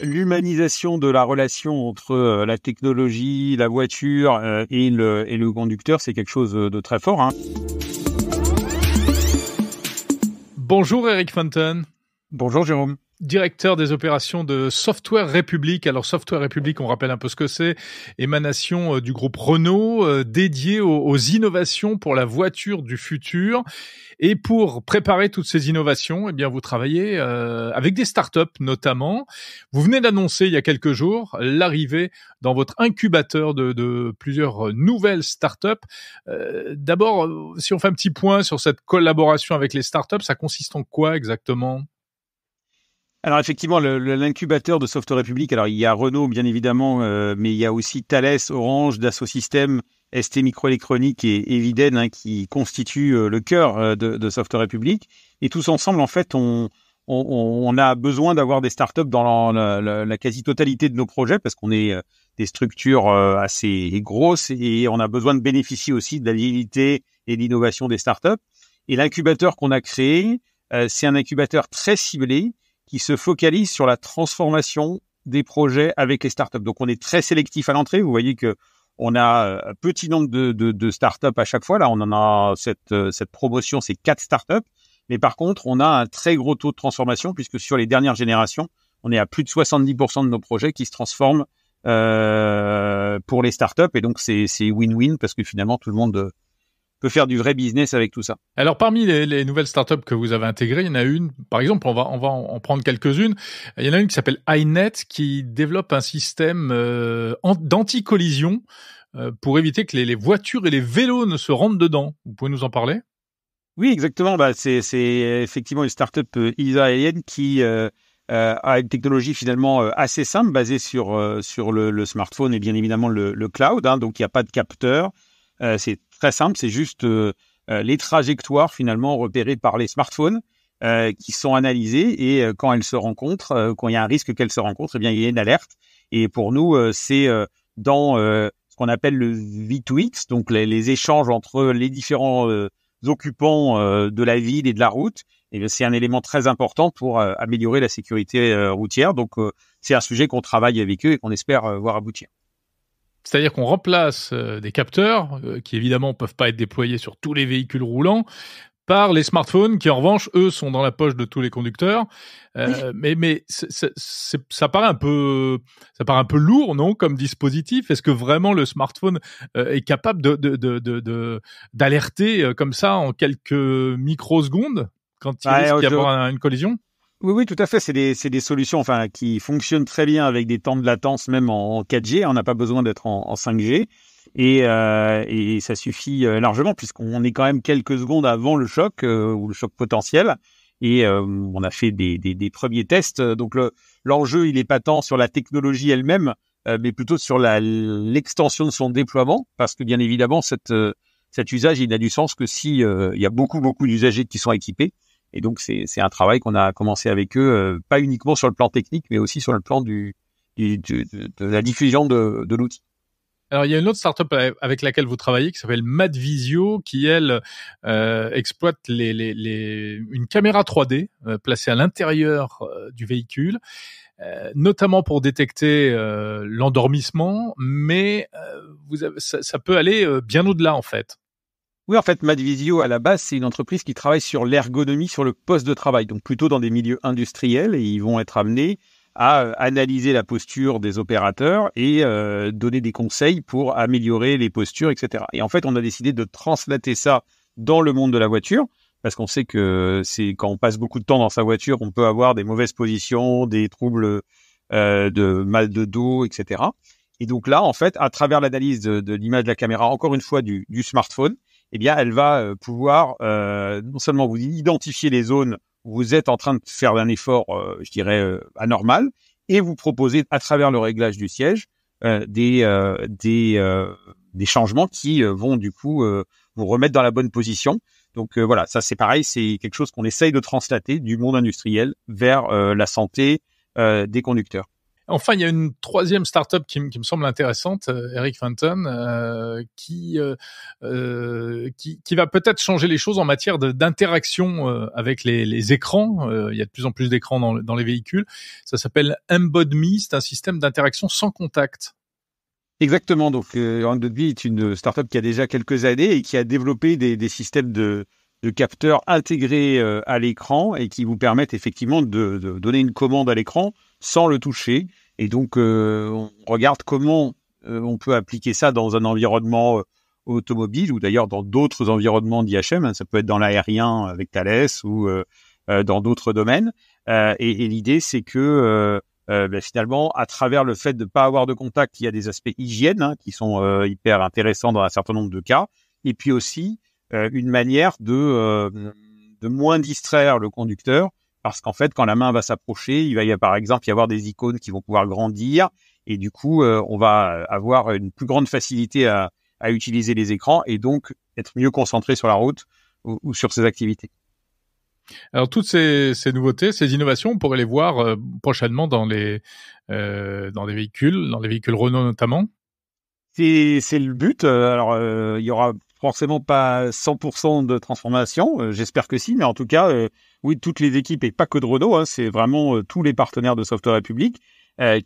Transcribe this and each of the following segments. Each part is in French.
l'humanisation de la relation entre euh, la technologie, la voiture euh, et, le, conducteur, c'est quelque chose euh, de très fort. Hein. Bonjour Eric Fenton. Bonjour Jérôme directeur des opérations de Software République. Alors Software République, on rappelle un peu ce que c'est, émanation euh, du groupe Renault, euh, dédié aux, innovations pour la voiture du futur. Et pour préparer toutes ces innovations, eh bien vous travaillez euh, avec des startups notamment. Vous venez d'annoncer il y a quelques jours l'arrivée dans votre incubateur de, plusieurs nouvelles startups. D'abord, si on fait un petit point sur cette collaboration avec les startups, ça consiste en quoi exactement alors effectivement, l'incubateur de Software République, alors il y a Renault bien évidemment, euh, mais il y a aussi Thales, Orange, Dassault Systèmes, ST Microélectronique et Eviden hein, qui constituent euh, le cœur euh, de, de Soft République. Et tous ensemble, en fait, on, a besoin d'avoir des startups dans la, quasi-totalité de nos projets parce qu'on est des structures assez grosses et on a besoin de bénéficier aussi de l'agilité et de l'innovation des startups. Et l'incubateur qu'on a créé, c'est un incubateur très ciblé qui se focalise sur la transformation des projets avec les startups. Donc, on est très sélectif à l'entrée. Vous voyez que on a euh, un petit nombre de, startups à chaque fois. Là, on en a euh, cette, promotion, c'est quatre startups. Mais par contre, on a un très gros taux de transformation puisque sur les dernières générations, on est à plus de 70% de nos projets qui se transforment euh, pour les startups. Et donc, c'est win-win parce que finalement, tout le monde peut faire du vrai business avec tout ça. Alors parmi les, nouvelles startups que vous avez intégrées, il y en a une, par exemple, on va on va en prendre quelques-unes. Il y en a une qui s'appelle iNet qui développe un système euh, d'anti-collision euh, pour éviter que les, voitures et les vélos ne se rentrent dedans. Vous pouvez nous en parler Oui, exactement. Bah, c'est effectivement une startup euh, israélienne qui euh, a une technologie finalement assez simple basée sur sur le, smartphone et bien évidemment le, cloud. Hein. donc il n'y a pas de capteur euh, c'est très simple, c'est juste euh, euh, les trajectoires finalement repérées par les smartphones qui sont analysées et quand elles se rencontrent, quand il y a un risque qu'elles se rencontrent, eh bien il y a une alerte. Et pour nous, c'est dans ce qu'on appelle le V2X, donc les, échanges entre les différents occupants de la ville et de la route. Et eh c'est un élément très important pour améliorer la sécurité routière. Donc c'est un sujet qu'on travaille avec eux et qu'on espère voir aboutir. C'est-à-dire qu'on remplace euh, des capteurs, euh, qui évidemment ne peuvent pas être déployés sur tous les véhicules roulants, par les smartphones qui en revanche eux sont dans la poche de tous les conducteurs euh, mais mais ça paraît un peu ça paraît un peu lourd non comme dispositif est-ce que vraiment le smartphone est capable de d'alerter de, de, comme ça en quelques microsecondes quand il risque d'y avoir une collision oui, oui, tout à fait. C'est des, des, solutions enfin, qui fonctionnent très bien avec des temps de latence, même en, 4G. On n'a pas besoin d'être en, 5G. Euh, et, ça suffit euh, largement, puisqu'on est quand même quelques secondes avant le choc euh, ou le choc potentiel. Et on a fait des, premiers tests. Donc l'enjeu, il n'est pas tant sur la technologie elle-même, mais plutôt sur l'extension de son déploiement, parce que bien évidemment, cette, cet usage, il n'a du sens que si il y a beaucoup, beaucoup d'usagers qui sont équipés. Et donc, c'est un travail qu'on a commencé avec eux, euh, pas uniquement sur le plan technique, mais aussi sur le plan du, de la diffusion de, l'outil. Alors il y a une autre startup avec laquelle vous travaillez qui s'appelle Madvisio, qui elle euh, exploite les, les, une caméra 3D euh, placée à l'intérieur du véhicule, notamment pour détecter l'endormissement, mais vous ça, peut aller bien au-delà en fait. Oui, en fait, Madvisio, à la base, c'est une entreprise qui travaille sur l'ergonomie, sur le poste de travail, donc plutôt dans des milieux industriels, et ils vont être amenés à euh, analyser la posture des opérateurs et euh, donner des conseils pour améliorer les postures, etc. Et en fait, on a décidé de translater ça dans le monde de la voiture, parce qu'on sait que c'est quand on passe beaucoup de temps dans sa voiture, on peut avoir des mauvaises positions, des troubles euh, de mal de dos, etc. Et donc là, en fait, à travers l'analyse de, l'image de la caméra, encore une fois, du smartphone, eh bien, elle va euh, pouvoir euh, non seulement vous identifier les zones où vous êtes en train de faire un effort, euh, je dirais, anormal, et vous proposer à travers le réglage du siège des, des, des, changements qui vont du coup vous remettre dans la bonne position. Donc voilà, ça c'est pareil, c'est quelque chose qu'on essaye de translater du monde industriel vers la santé des conducteurs. Enfin, il y a une troisième startup qui, qui me semble intéressante, euh, Eric Fenton, euh, euh, qui, qui, va peut-être changer les choses en matière d'interaction avec les, écrans. il y a de plus en plus d'écrans dans, les véhicules. Ça s'appelle EmbodMe, c'est un système d'interaction sans contact. Exactement. Donc, EmbodMe est une startup qui a déjà quelques années et qui a développé des, systèmes de, capteurs intégrés à l'écran et qui vous permettent effectivement de donner une commande à l'écran sans le toucher. Et donc, euh, on regarde comment euh, on peut appliquer ça dans un environnement euh, automobile ou d'ailleurs dans d'autres environnements d'IHM. Hein. ça peut être dans l'aérien avec Thales ou dans d'autres domaines. et, l'idée, c'est que ben, finalement, à travers le fait de ne pas avoir de contact, il y a des aspects hygiène hein, qui sont hyper intéressants dans un certain nombre de cas. Et puis aussi, une manière de, de moins distraire le conducteur parce qu'en fait, quand la main va s'approcher, il va y avoir, par exemple y avoir des icônes qui vont pouvoir grandir, et du coup, euh, on va euh, avoir une plus grande facilité à, utiliser les écrans et donc être mieux concentré sur la route ou, sur ses activités. Alors toutes ces, nouveautés, ces innovations, on pourrait les voir euh, prochainement dans les dans les véhicules, dans les véhicules Renault notamment. C'est le but. Alors il y aura forcément pas 100% de transformation. Euh, j'espère que si, mais en tout cas, euh, oui, toutes les équipes et pas que de Renault, hein, c'est vraiment euh, tous les partenaires de Software République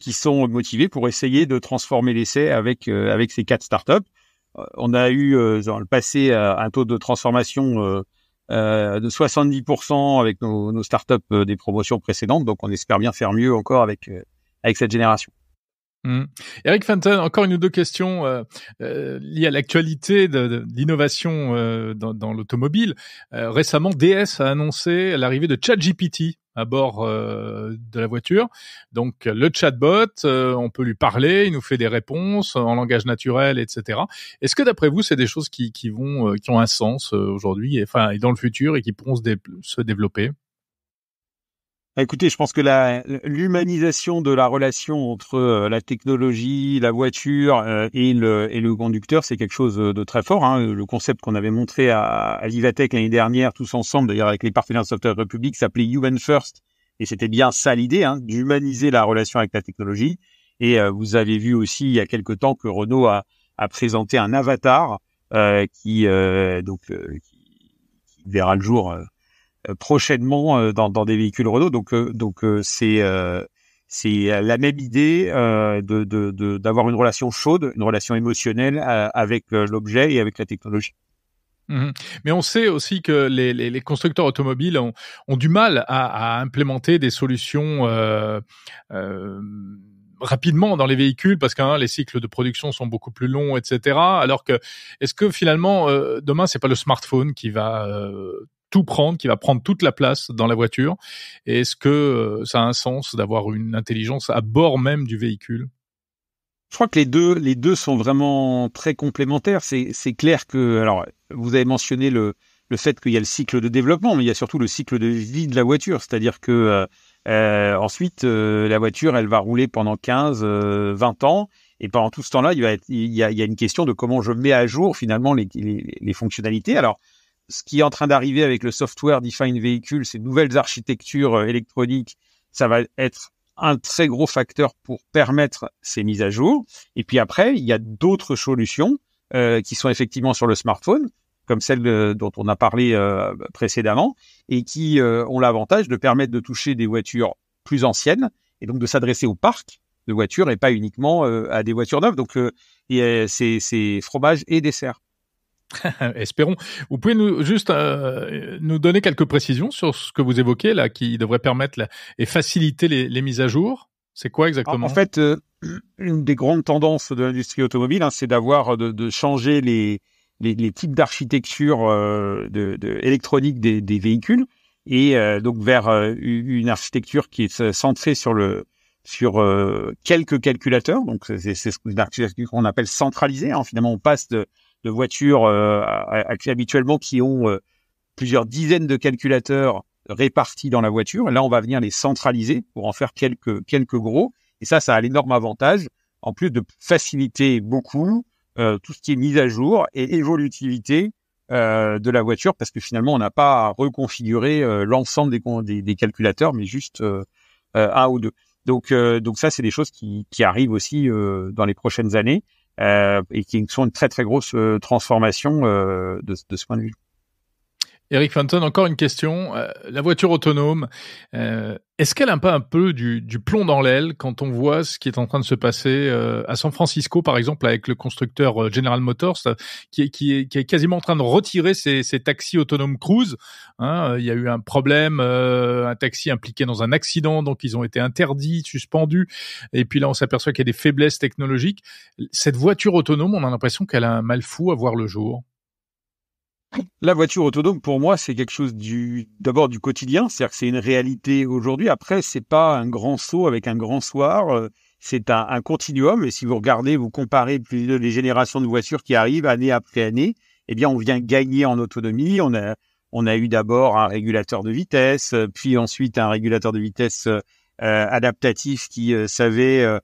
qui sont motivés pour essayer de transformer l'essai avec avec ces quatre startups. on a eu dans le passé un taux de transformation de 70% avec nos, nos startups des promotions précédentes, donc on espère bien faire mieux encore avec avec cette génération. Mmh. Eric Fenton, encore une ou deux questions euh, euh, liées à l'actualité de, l'innovation euh, dans, l'automobile. récemment, DS a annoncé l'arrivée de ChatGPT à bord de la voiture. Donc le chatbot, on peut lui parler, il nous fait des réponses en langage naturel, etc. Est-ce que d'après vous, c'est des choses qui, vont, qui ont un sens aujourd'hui, et, enfin, et dans le futur, et qui pourront se développer Écoutez, je pense que la, l'humanisation de la relation entre euh, la technologie, la voiture euh, et, le, et le conducteur, c'est quelque chose euh, de très fort. Hein. Le concept qu'on avait montré à, à l'Ivatech l'année dernière, tous ensemble, d'ailleurs avec les partenaires de Software Republic, s'appelait Human First. Et c'était bien ça l'idée, hein, d'humaniser la relation avec la technologie. Et vous avez vu aussi il y a quelque temps que Renault a, a présenté un avatar qui donc qui verra le jour euh, prochainement euh, dans, des véhicules Renault. Donc, euh, donc c'est la même idée de, d'avoir une relation chaude, une relation émotionnelle avec l'objet et avec la technologie. Mmh Mais on sait aussi que les, constructeurs automobiles ont, du mal à, implémenter des solutions rapidement dans les véhicules parce que hein, les cycles de production sont beaucoup plus longs, etc. Alors que est-ce que finalement demain, ce n'est pas le smartphone qui va tout prendre, qui va prendre toute la place dans la voiture Est-ce que euh, ça a un sens d'avoir une intelligence à bord même du véhicule je crois que les deux, les deux sont vraiment très complémentaires. C'est clair que, alors, vous avez mentionné le, le fait qu'il y a le cycle de développement, mais il y a surtout le cycle de vie de la voiture. C'est-à-dire que euh, euh, ensuite, la voiture, elle va rouler pendant 15, 20 ans. Et pendant tout ce temps-là, il, va il, y a, il y a une question de comment je mets à jour finalement les, les, les fonctionnalités. Alors, ce qui est en train d'arriver avec le software defined vehicle, ces nouvelles architectures euh, électroniques, ça va être un très gros facteur pour permettre ces mises à jour. Et puis après, il y a d'autres solutions euh, qui sont effectivement sur le smartphone, comme celle euh, dont on a parlé précédemment, et qui ont l'avantage de permettre de toucher des voitures plus anciennes, et donc de s'adresser au parc de voitures et pas uniquement à des voitures neuves. Donc, c'est fromages et dessert. Espérons. Vous pouvez nous juste euh, nous donner quelques précisions sur ce que vous évoquez là, qui devrait permettre et faciliter les, mises à jour. C'est quoi exactement En fait, euh, une des grandes tendances de l'industrie automobile, hein, c'est d'avoir euh, de, de changer les, les, types d'architecture de, de, électronique des, des véhicules et donc vers une architecture qui est centrée sur le sur quelques calculateurs. Donc c'est, c'est ce qu'on appelle centralisé. Hein. Finalement, on passe de de voitures euh, habituellement qui ont euh, plusieurs dizaines de calculateurs répartis dans la voiture. Là, on va venir les centraliser pour en faire quelques, quelques gros. Et ça, ça a l'énorme avantage, en plus de faciliter beaucoup euh, tout ce qui est mise à jour et évolutivité de la voiture, parce que finalement, on n'a pas à reconfigurer l'ensemble des, des, des, calculateurs, mais juste un ou deux. Donc, donc ça, c'est des choses qui, qui arrivent aussi dans les prochaines années. Euh, et qui sont une très très grosse euh, transformation euh, de, de ce point de vue. Eric Fenton, encore une question. Euh, la voiture autonome, euh, est-ce qu'elle a pas un peu du, plomb dans l'aile quand on voit ce qui est en train de se passer euh, à San Francisco, par exemple, avec le constructeur General Motors, qui est, quasiment en train de retirer ses, taxis autonomes cruise. Hein, il y a eu un problème, un taxi impliqué dans un accident, donc ils ont été interdits, suspendus. Et puis là, on s'aperçoit qu'il y a des faiblesses technologiques. Cette voiture autonome, on a l'impression qu'elle a un mal fou à voir le jour. La voiture autonome, pour moi, c'est quelque chose du d'abord du quotidien, c'est-à-dire que c'est une réalité aujourd'hui. Après, c'est pas un grand saut avec un grand soir, euh, c'est un, continuum. Et si vous regardez, vous comparez les générations de voitures qui arrivent année après année, eh bien, on vient gagner en autonomie. On a on a eu d'abord un régulateur de vitesse, euh, puis ensuite un régulateur de vitesse euh, adaptatif qui savait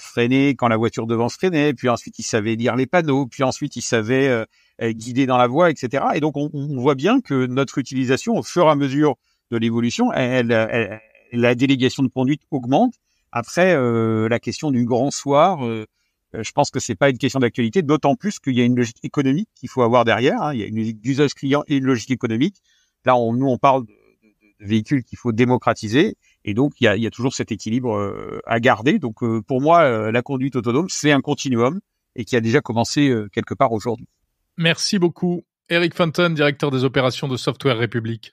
freiner quand la voiture devant freinait, puis ensuite il savait lire les panneaux, puis ensuite il savait euh, guider dans la voie, etc. Et donc on, on, voit bien que notre utilisation au fur et à mesure de l'évolution, elle, la délégation de conduite augmente. Après, euh, la question du grand soir, euh, je pense que c'est pas une question d'actualité, d'autant plus qu'il y a une logique économique qu'il faut avoir derrière. Hein. Il y a une logique d'usage client et une logique économique. Là, on, nous, on parle de, véhicules qu'il faut démocratiser. Et donc, il y a, il y a toujours cet équilibre à garder. Donc, pour moi, la conduite autonome, c'est un continuum et qui a déjà commencé quelque part aujourd'hui. Merci beaucoup. Eric Fenton, directeur des opérations de Software République.